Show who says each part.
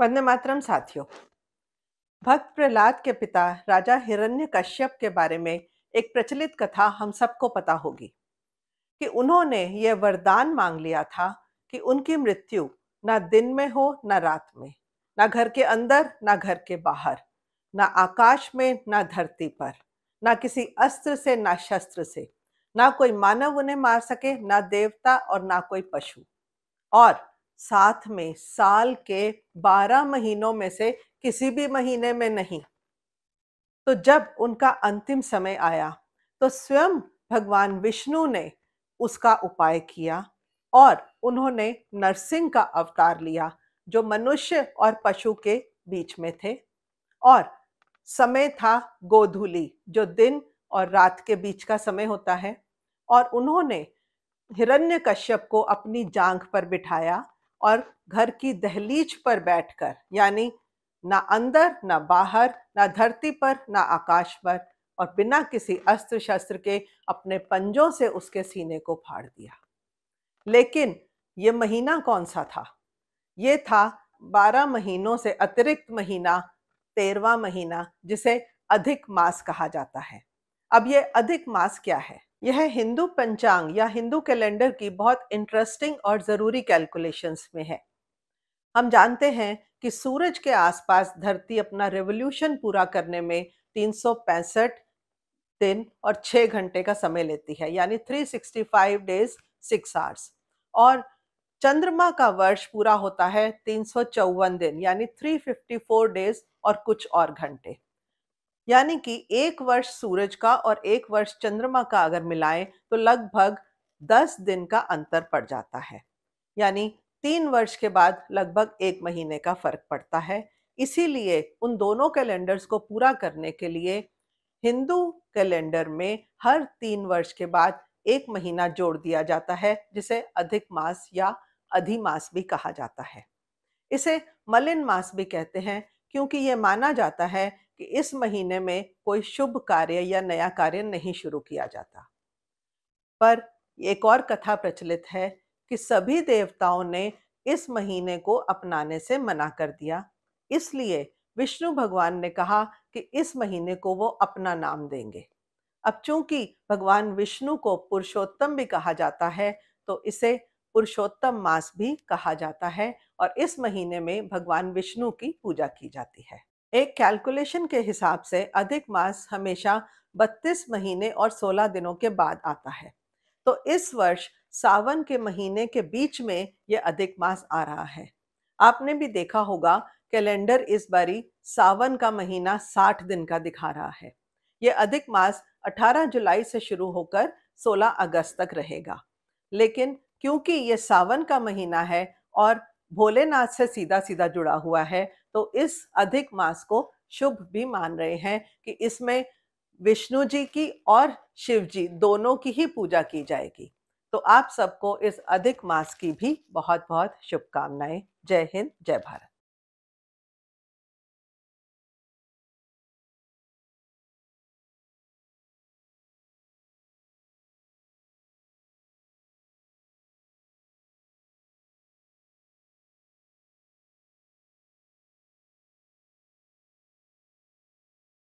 Speaker 1: वंदे मातरम साथियों भक्त प्रहलाद के पिता राजा हिरण्य कश्यप के बारे में एक प्रचलित कथा हम सबको पता होगी कि उन्होंने यह वरदान मांग लिया था कि उनकी मृत्यु ना दिन में हो ना रात में ना घर के अंदर ना घर के बाहर ना आकाश में ना धरती पर ना किसी अस्त्र से ना शस्त्र से ना कोई मानव उन्हें मार सके ना देवता और ना कोई पशु और साथ में साल के बारह महीनों में से किसी भी महीने में नहीं तो जब उनका अंतिम समय आया तो स्वयं भगवान विष्णु ने उसका उपाय किया और उन्होंने नरसिंह का अवतार लिया जो मनुष्य और पशु के बीच में थे और समय था गोधूली जो दिन और रात के बीच का समय होता है और उन्होंने हिरण्यकश्यप को अपनी जांघ पर बिठाया और घर की दहलीज पर बैठकर यानी ना अंदर ना बाहर ना धरती पर ना आकाश पर और बिना किसी अस्त्र शस्त्र के अपने पंजों से उसके सीने को फाड़ दिया लेकिन ये महीना कौन सा था ये था बारह महीनों से अतिरिक्त महीना तेरवा महीना जिसे अधिक मास कहा जाता है अब ये अधिक मास क्या है यह हिंदू पंचांग या हिंदू कैलेंडर की बहुत इंटरेस्टिंग और ज़रूरी कैलकुलेशंस में है हम जानते हैं कि सूरज के आसपास धरती अपना रेवोल्यूशन पूरा करने में तीन दिन और 6 घंटे का समय लेती है यानी 365 डेज सिक्स आवर्स और चंद्रमा का वर्ष पूरा होता है तीन दिन यानी 354 डेज और कुछ और घंटे यानी कि एक वर्ष सूरज का और एक वर्ष चंद्रमा का अगर मिलाएं तो लगभग दस दिन का अंतर पड़ जाता है यानी तीन वर्ष के बाद लगभग एक महीने का फर्क पड़ता है इसीलिए उन दोनों कैलेंडर्स को पूरा करने के लिए हिंदू कैलेंडर में हर तीन वर्ष के बाद एक महीना जोड़ दिया जाता है जिसे अधिक मास या अधिमास भी कहा जाता है इसे मलिन मास भी कहते हैं क्योंकि ये माना जाता है कि इस महीने में कोई शुभ कार्य या नया कार्य नहीं शुरू किया जाता पर एक और कथा प्रचलित है कि सभी देवताओं ने इस महीने को अपनाने से मना कर दिया इसलिए विष्णु भगवान ने कहा कि इस महीने को वो अपना नाम देंगे अब चूंकि भगवान विष्णु को पुरुषोत्तम भी कहा जाता है तो इसे पुरुषोत्तम मास भी कहा जाता है और इस महीने में भगवान विष्णु की पूजा की जाती है एक कैलकुलेशन के हिसाब से अधिक मास हमेशा 32 महीने और 16 दिनों के बाद आता है तो इस वर्ष सावन के महीने के बीच में ये अधिक मास आ रहा है आपने भी देखा होगा कैलेंडर इस बारी सावन का महीना 60 दिन का दिखा रहा है ये अधिक मास 18 जुलाई से शुरू होकर 16 अगस्त तक रहेगा लेकिन क्योंकि ये सावन का महीना है और भोलेनाथ से सीधा सीधा जुड़ा हुआ है तो इस अधिक मास को शुभ भी मान रहे हैं कि इसमें विष्णु जी की और शिव जी दोनों की ही पूजा की जाएगी तो आप सबको इस अधिक मास की भी बहुत बहुत शुभकामनाएं जय हिंद जय भारत